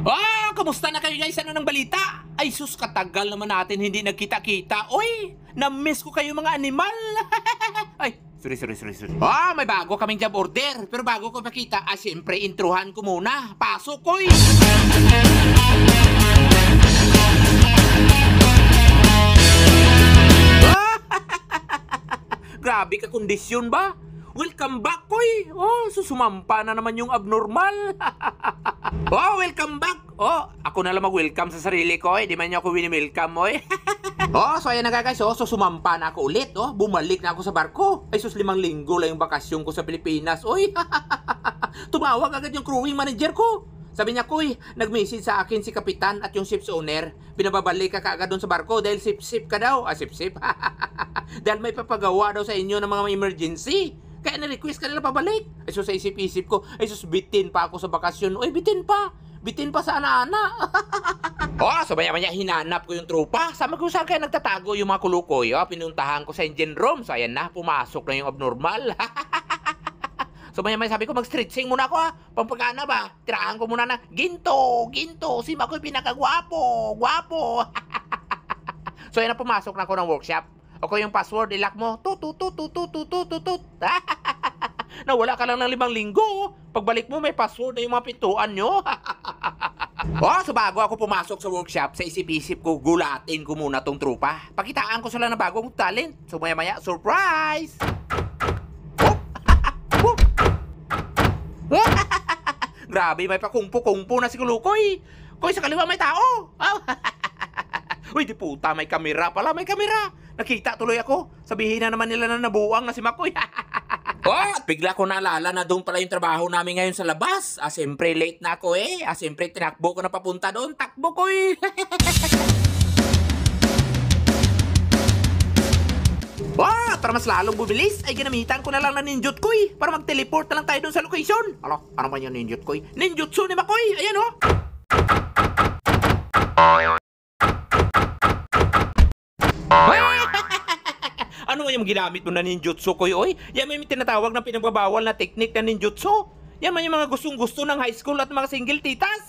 Oh, kumusta na kayo guys? Ano ng balita? Ay sus, katagal naman natin hindi nagkita-kita. Uy, na-miss ko kayo mga animal. Ay, sorry, sorry, sorry, sorry. Oh, may bago kaming job order. Pero bago ko makita, ah, siyempre, intruhan ko muna. Pasok, uy! Grabe ka kondisyon ba? Welcome back, uy! Oh, susumampa na naman yung abnormal. Oh, welcome back! Oh, ako na lang mag-welcome sa sarili ko eh. Di man niya ako wini-welcome mo oh, eh. oh, so ayan na nga guys. Oh, so sumampa na ako ulit. Oh, bumalik na ako sa barko. Ay sus, limang linggo lang yung bakasyon ko sa Pilipinas. Oy, tumawag agad yung crewing manager ko. Sabi niya, Kuy, nag-message sa akin si kapitan at yung ship's owner. Pinababalik ka kaagad doon sa barko dahil sip-sip ka daw. Ah, sip-sip. dahil may papagawa daw sa inyo ng mga emergency. Kaya na-request ka nila pabalik. Ay sus, isip-isip ko, ay sus, bitin pa ako sa bakasyon. Uy, bitin pa! Bitin pa sa ana-ana. oh, so maya-maya hinanap ko yung trupa. Sama ko saan kaya nagtatago yung mga kulukoy. Oh, pinuntahan ko sa engine room. So ayan na, pumasok na yung abnormal. So maya may sabi ko, mag-stretching muna ako ha. Pampagana ba? Tiraan ko muna na, ginto, ginto, si Makoy pinakagwapo, gwapo. so yun na, pumasok na ako ng workshop. O yung password, ilak mo, tut, Nawala ka lang ng limang linggo. Pagbalik mo, may password na yung mga pintuan nyo. oh, so bago ako pumasok sa workshop, sa isip-isip ko, gulatin ko muna tong trupa. Pakitaan ko sila ng bagong talent. So maya-maya, surprise! Grabe, may pa kungpo-kungpo na si Kulukoy. Koy, sa kaliwa may tao. Oh. Uy, di puta, may kamera pala, may kamera. Nakita tuloy ako. Sabihin na naman nila na nabuang na si Makoy. oh, bigla ko naalala na doon pala yung trabaho namin ngayon sa labas. Ah, siyempre late na ako eh. Ah, siyempre tinakbo ko na papunta doon. Takbo ko eh. Wow! Para ah, mas lalong bumilis, ay ginamitan ko na lang ng ninjut ko eh. Para mag-teleport na lang tayo doon sa location. Alo, ano ba yung ninjut ko eh? Ninjutsu ni Makoy! Ayan oh! yung ginamit mo na ninjutsu ko oy. Yan may tinatawag na pinagbabawal na technique na ninjutsu. Yan man yung mga gustong-gusto ng high school at mga single titas.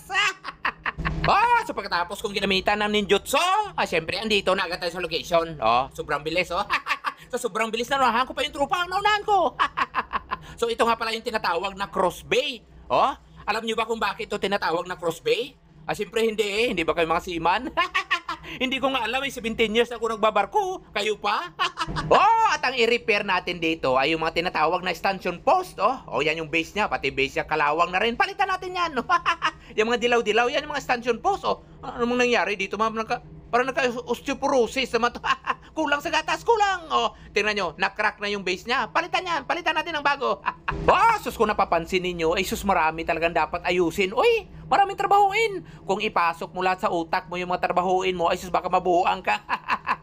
Oh, so pagkatapos kong ginamitan ng ninjutsu, ah, syempre, andito na agad tayo sa location. Oh, sobrang bilis, oh. so, sobrang bilis na nahan ko pa yung trupa ang naunahan ko. so, ito nga pala yung tinatawag na cross bay. Oh, alam niyo ba kung bakit ito tinatawag na cross bay? Ah, syempre, hindi eh. Hindi ba kayo mga seaman? Hindi ko nga alam, eh, 17 years ako nagbabarko. Kayo pa? oh, at ang i-repair natin dito ay yung mga tinatawag na stanchion post. Oh, oh yan yung base niya, pati base niya kalawang na rin. Palitan natin yan. No? yung mga dilaw-dilaw, yan yung mga stanchion post. Oh, ano mong nangyari dito, ma'am? Nagka, parang nagka-osteoporosis naman to. Kulang sa gatas, kulang! Oh, tingnan nyo, nakrak na yung base niya. Palitan yan, palitan natin ang bago. ah, sus ko napapansin ninyo, ay sus marami talagang dapat ayusin. Uy, maraming trabahuin. Kung ipasok mo lahat sa utak mo yung mga trabahuin mo, ay sus baka mabuuan ka.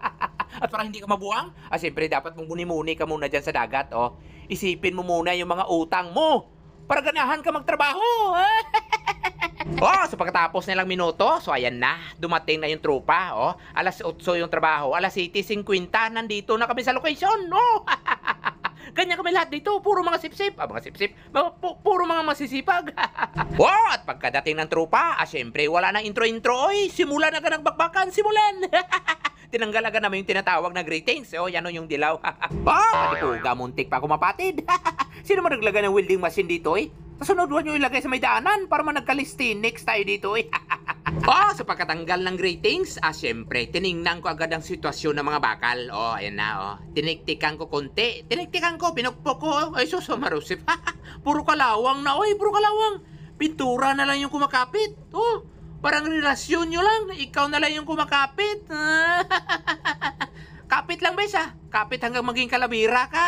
At para hindi ka mabuang, ah, siyempre dapat mong bunimuni ka muna dyan sa dagat, oh. Isipin mo muna yung mga utang mo para ganahan ka magtrabaho. oh, so pagkatapos lang minuto, so ayan na, dumating na yung tropa, oh. Alas 8 yung trabaho, alas 8:50 nandito na kami sa location, oh. Ganyan kami lahat dito, puro mga sipsip, ah, mga sipsip, mga, pu- puro mga masisipag. oh, at pagkadating ng tropa, ah, syempre, wala na intro-intro, oy, simulan na ka ng bakbakan, simulan. tinanggal agad naman yung tinatawag na greetings. O, oh, yan o yung dilaw. oh, pati po, gamuntik pa ako mapatid. Sino mo naglagay ng welding machine dito eh? Tasunod huwag nyo ilagay sa may daanan para managkalistin. Next tayo dito eh. oh, sa pagkatanggal ng ratings, ah syempre, tiningnan ko agad ang sitwasyon ng mga bakal. Oh, ayan na oh. Tiniktikan ko konti. Tiniktikan ko, pinukpok ko. Ay sus, oh, marusip. puro kalawang na. Oy, puro kalawang. Pintura na lang yung kumakapit. Oh, parang relasyon nyo lang. Ikaw na lang yung kumakapit. Kapit lang, besa. Ah. Kapit hanggang maging kalabira ka.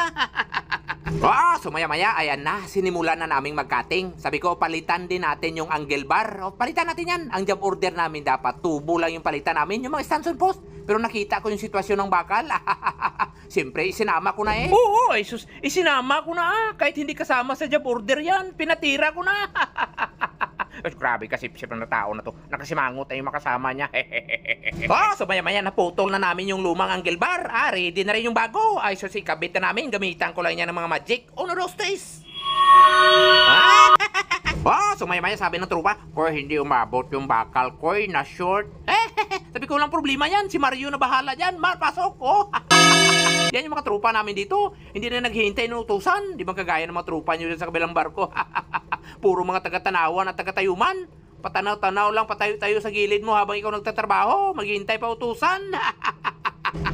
Ah, sumaya maya ayan na, sinimula na naming magkating. Sabi ko, palitan din natin yung angle bar. O, palitan natin yan. Ang job order namin dapat, tubo lang yung palitan namin, yung mga stanson post. Pero nakita ko yung sitwasyon ng bakal. Siyempre, isinama ko na eh. Oo, ay sus, isinama ko na. ah. Kahit hindi kasama sa job order yan, pinatira ko na. At grabe kasi sip na tao na to. Nakasimangot na yung makasama niya. oh, so maya maya naputol na namin yung lumang angel bar. Ah, ready na rin yung bago. Ay, so si kabit na namin. Gamitan ko lang niya ng mga magic. On those days. oh, so maya maya sabi ng trupa, Koy, hindi umabot yung bakal, Koy, na short. sabi ko lang problema yan. Si Mario na bahala dyan. Mar, pasok. Oh. Yan yung mga trupa namin dito. Hindi na naghihintay ng utusan. Di ba kagaya ng mga trupa nyo sa kabilang barko? Puro mga taga-tanawan at taga-tayuman. Patanaw-tanaw lang patayo-tayo sa gilid mo habang ikaw nagtatrabaho. Maghihintay pa utusan.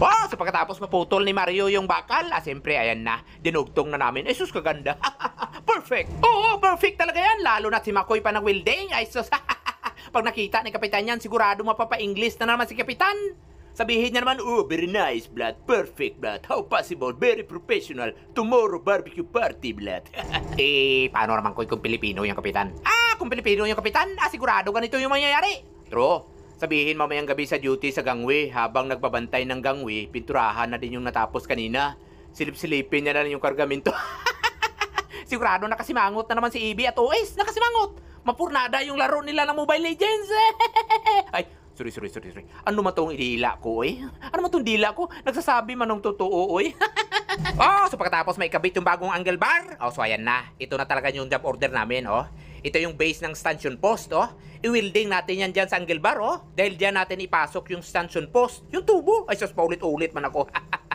Boss, so pagkatapos maputol ni Mario yung bakal, ah, siyempre, ayan na, dinugtong na namin. Ay, sus, kaganda. perfect! Oo, perfect talaga yan. Lalo na si Makoy pa ng welding. Ay, sus, pag nakita ni Kapitan yan, sigurado mapapa-English na naman si Kapitan. Sabihin niya naman, oh, very nice, blood, perfect, blood, how possible, very professional, tomorrow barbecue party, blood. eh, paano naman ko kung Pilipino yung kapitan? Ah, kung Pilipino yung kapitan, ah, sigurado ganito yung mangyayari. True. Sabihin mamayang gabi sa duty sa gangway habang nagbabantay ng gangway, pinturahan na din yung natapos kanina. Silip-silipin niya na lang yung kargamento. Sigurado nakasimangot na naman si EB at OS, nakasimangot. Mapurnada yung laro nila ng Mobile Legends. Ay, Sorry, sorry, sorry, sorry. Ano man tong dila ko, oy? Eh? Ano man tong dila ko? Nagsasabi man ng totoo, oy? Eh. oh, so pagkatapos may kabit yung bagong angle bar. Oh, so ayan na. Ito na talaga yung job order namin, oh. Ito yung base ng stanchion post, oh. I-welding natin yan dyan sa angle bar, oh. Dahil dyan natin ipasok yung stanchion post. Yung tubo. Ay, sus, paulit-ulit man ako.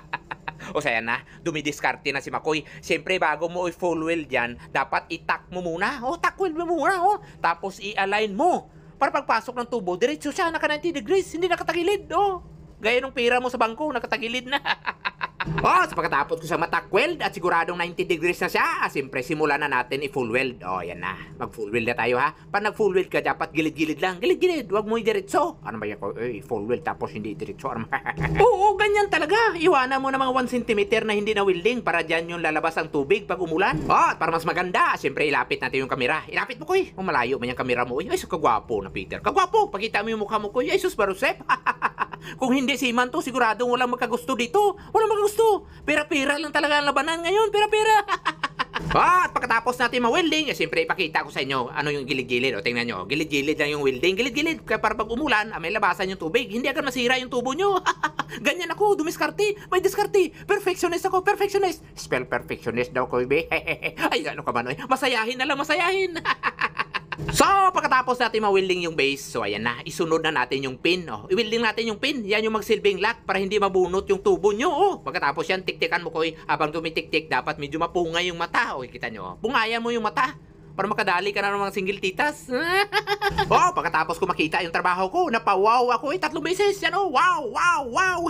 O saya na, dumidiskarte na si Makoy. Siyempre, bago mo i-full weld yan, dapat itak mo muna. O, oh, takwil mo muna, oh. Tapos i-align mo. Para pagpasok ng tubo, diretso siya, naka 90 degrees, hindi nakatagilid. Oh, gaya nung pira mo sa bangko, nakatagilid na. oh, sa pagkatapos ko sa matak weld at siguradong 90 degrees na siya, ah, siyempre simulan na natin i-full weld. Oh, yan na. Mag-full weld na tayo ha. Pag nag-full weld ka, dapat gilid-gilid lang. Gilid-gilid, wag mo i-diretso. Ano ba yan? Eh, full weld tapos hindi i-diretso. Ano Oo, ganyan talaga. Iwanan mo na mga 1 cm na hindi na welding para dyan yung lalabas ang tubig pag umulan. Oh, at para mas maganda, siyempre ilapit natin yung kamera. Ilapit mo ko eh. Kung malayo man yung kamera mo, ay, so kagwapo na Peter. Kagwapo, pakita mo yung mukha mo ko. Jesus, Barusep. Kung hindi si Iman to, siguradong walang magkagusto dito. Walang magkagusto gusto. Pera-pera lang talaga ang labanan ngayon. Pera-pera. ah, at pagkatapos natin ma-welding, eh, siyempre ipakita ko sa inyo ano yung gilid-gilid. O tingnan nyo, gilid-gilid lang yung welding. Gilid-gilid, kaya para pag umulan, ah, may labasan yung tubig. Hindi agad masira yung tubo nyo. Ganyan ako, dumiskarte. May diskarte. Perfectionist ako, perfectionist. Spell perfectionist daw ko, baby. Ay, ano ka ba, Masayahin na lang, masayahin. So, pagkatapos natin ma-welding yung base, so ayan na, isunod na natin yung pin. Oh. I-welding natin yung pin, yan yung magsilbing lock para hindi mabunot yung tubo nyo. Oh. Pagkatapos yan, tiktikan mo ko eh. Habang tumitiktik, dapat medyo mapunga yung mata. O, oh, kita nyo, oh. pungaya mo yung mata para makadali ka na ng mga single titas. oh, pagkatapos ko makita yung trabaho ko, napawaw ako eh, tatlong beses. Yan oh, wow, wow, wow.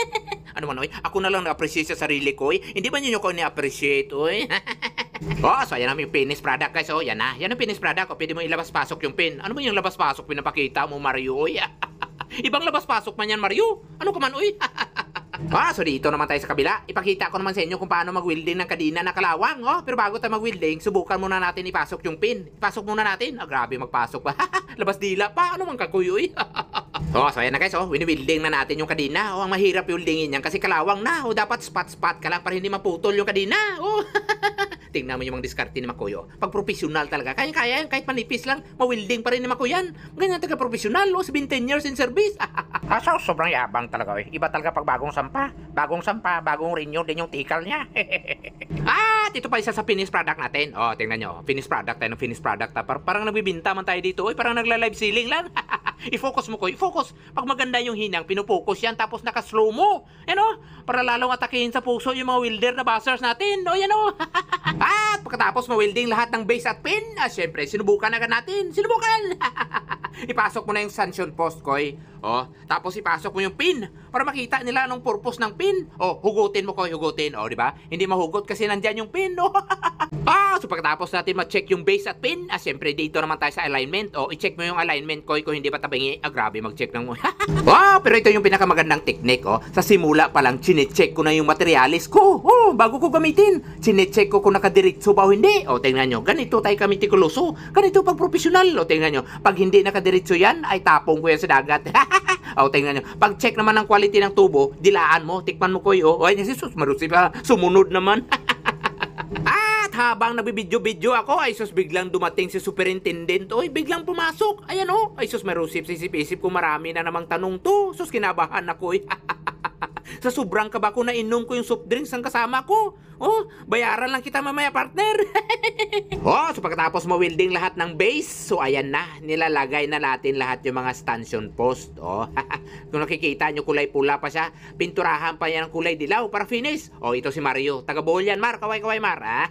ano man, oy, ako na lang na-appreciate sa sarili ko eh. Hindi ba nyo ko ni-appreciate, oy? oh, so ayan ang yung finished product guys. Oh, yan na. Yan ang finished product. Oh, pwede mo ilabas-pasok yung pin. Ano ba yung labas-pasok pinapakita mo, Mario? Oy. Ibang labas-pasok man yan, Mario. Ano ka man, oy? ah, so dito naman tayo sa kabila. Ipakita ko naman sa inyo kung paano mag-welding ng kadina na kalawang, oh. Pero bago tayo mag-welding, subukan muna natin ipasok yung pin. Ipasok muna natin. Ah, grabe magpasok pa. Labas dila pa. Ano man kakuyoy? oh, so ayan na guys, oh. Winewilding na natin yung kadina. Oh, ang mahirap yung wildingin niyan kasi kalawang na. Oh, dapat spot-spot ka lang para hindi maputol yung kadina. Oh. Tingnan mo yung mga diskarte ni Makoyo. Pag professional talaga, kaya-kaya yan, kahit manipis lang, mawilding pa rin ni Makoyo yan. Ganyan talaga professional, o, 17 years in service. Asaw, sobrang yabang talaga, eh. Iba talaga pag bagong sampa. Bagong sampa, bagong renew din yung tikal niya. At ito pa isa sa finished product natin. O, oh, tingnan nyo, finished product tayo ng finished product. Ah. Par parang nagbibinta man tayo dito, oy, parang nagla-live selling lang. I-focus mo ko, i-focus. Pag maganda yung hinang, pinupocus yan, tapos naka-slow mo. Ano? Para lalong atakihin sa puso yung mga wilder na buzzers natin. O, yan o. At pagkatapos ma-welding lahat ng base at pin, ah, syempre, sinubukan agad natin. Sinubukan! Ipasok mo na yung sanction post, koy. Oh, tapos ipasok mo yung pin para makita nila anong purpose ng pin. Oh, hugutin mo ko, hugutin. Oh, di ba? Hindi mahugot kasi nandiyan yung pin, no? Oh. ah, so pagkatapos natin ma-check yung base at pin, ah, syempre dito naman tayo sa alignment. Oh, i-check mo yung alignment ko kung hindi pa tabingi. Ah, grabe, mag-check ng Wow, ah, pero ito yung pinakamagandang technique, oh. Sa simula pa lang chine-check ko na yung materialis ko. Oh, bago ko gamitin, chine-check ko kung nakadiretso ba o hindi. Oh, tingnan nyo, ganito tayo kami tikuloso. Ganito pag professional. Oh, tingnan nyo, pag hindi nakadiretso yan, ay tapong ko yan sa dagat. o, oh, tingnan nyo. Pag-check naman ng quality ng tubo, dilaan mo, tikman mo ko yun. Oh. Ay, ay, Jesus, marusi pa. Sumunod naman. At habang nabibidyo-bidyo ako, ay sus, biglang dumating si superintendent. Oy, biglang pumasok. Ayan o. Oh. Ay sus, marusip. rusip. Sisip-isip ko marami na namang tanong to. Sus, kinabahan ako eh. sa sobrang kaba ko na inom ko yung soft drinks ang kasama ko. Oh, bayaran lang kita mamaya, partner. oh, so pagkatapos ma-welding lahat ng base, so ayan na, nilalagay na natin lahat yung mga stanchion post. Oh, kung nakikita nyo, kulay pula pa siya. Pinturahan pa yan ng kulay dilaw para finish. Oh, ito si Mario. Taga Bohol yan, Mar. Kaway-kaway, Mar. Ah.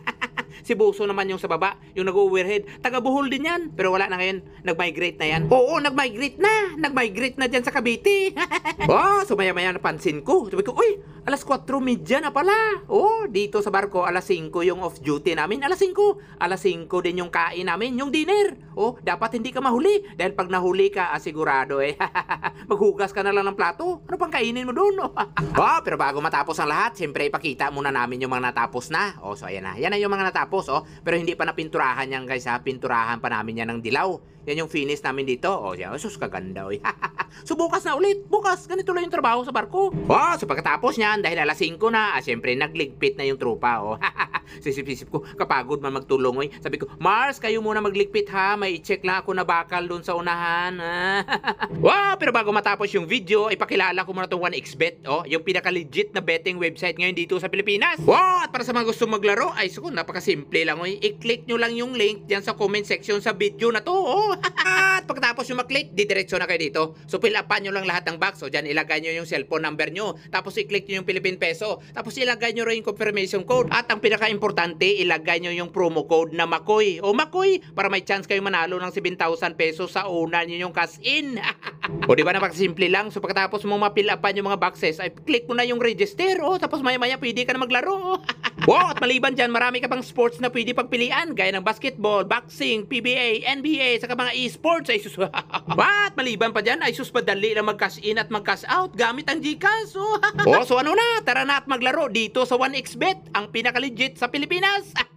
Si Buso naman yung sa baba, yung nag-overhead. Taga Bohol din yan. Pero wala na ngayon. Nag-migrate na yan. Oo, nag-migrate na. Nag-migrate na dyan sa Cavite. oh, sumaya-maya napansin ko. Sabi ko, uy, Alas 4.30 na pala. Oh, dito sa barko, alas 5 yung off duty namin. Alas 5. Alas 5 din yung kain namin, yung dinner. Oh, dapat hindi ka mahuli. Dahil pag nahuli ka, asigurado eh. Maghugas ka na lang ng plato. Ano pang kainin mo doon? Oh, oh pero bago matapos ang lahat, siyempre ipakita muna namin yung mga natapos na. Oh, so ayan na. Yan na yung mga natapos. Oh, pero hindi pa napinturahan yan guys ha. Pinturahan pa namin yan ng dilaw. Yan yung finish namin dito. O, siya, sus, kaganda. Oy. so, bukas na ulit. Bukas, ganito lang yung trabaho sa barko. Oh, so pagkatapos niyan, dahil alas 5 na, ah, syempre, nagligpit na yung tropa. O, sisip-sisip ko, kapagod man magtulong. Oy. Sabi ko, Mars, kayo muna magligpit ha. May i-check lang ako na bakal doon sa unahan. wow, pero bago matapos yung video, ipakilala ko muna tong 1xbet. O, yung pinaka-legit na betting website ngayon dito sa Pilipinas. Wow, at para sa mga gusto maglaro, ay, so, napakasimple lang. Oy. I-click nyo lang yung link diyan sa comment section sa video na to. Oh. At pagkatapos yung maklik, didiretso na kayo dito. So fill upan nyo lang lahat ng box. So dyan ilagay nyo yung cellphone number nyo. Tapos i-click nyo yung Philippine Peso. Tapos ilagay nyo rin yung confirmation code. At ang pinaka-importante, ilagay nyo yung promo code na Makoy o Makoy para may chance kayo manalo ng 7,000 pesos sa una nyo yung cash in. o di ba napakasimple lang. So pagkatapos mo ma-fill upan yung mga boxes, ay click mo na yung register. O tapos maya-maya pwede ka na maglaro. Wow, at maliban dyan, marami ka pang sports na pwede pagpilian gaya ng basketball, boxing, PBA, NBA, sa mga e-sports. Ay, sus... What? Maliban pa dyan, ay sus, madali lang mag-cash in at mag-cash out gamit ang Gcash. Oh, oh so ano na, tara na at maglaro dito sa 1xBet, ang pinaka-legit sa Pilipinas.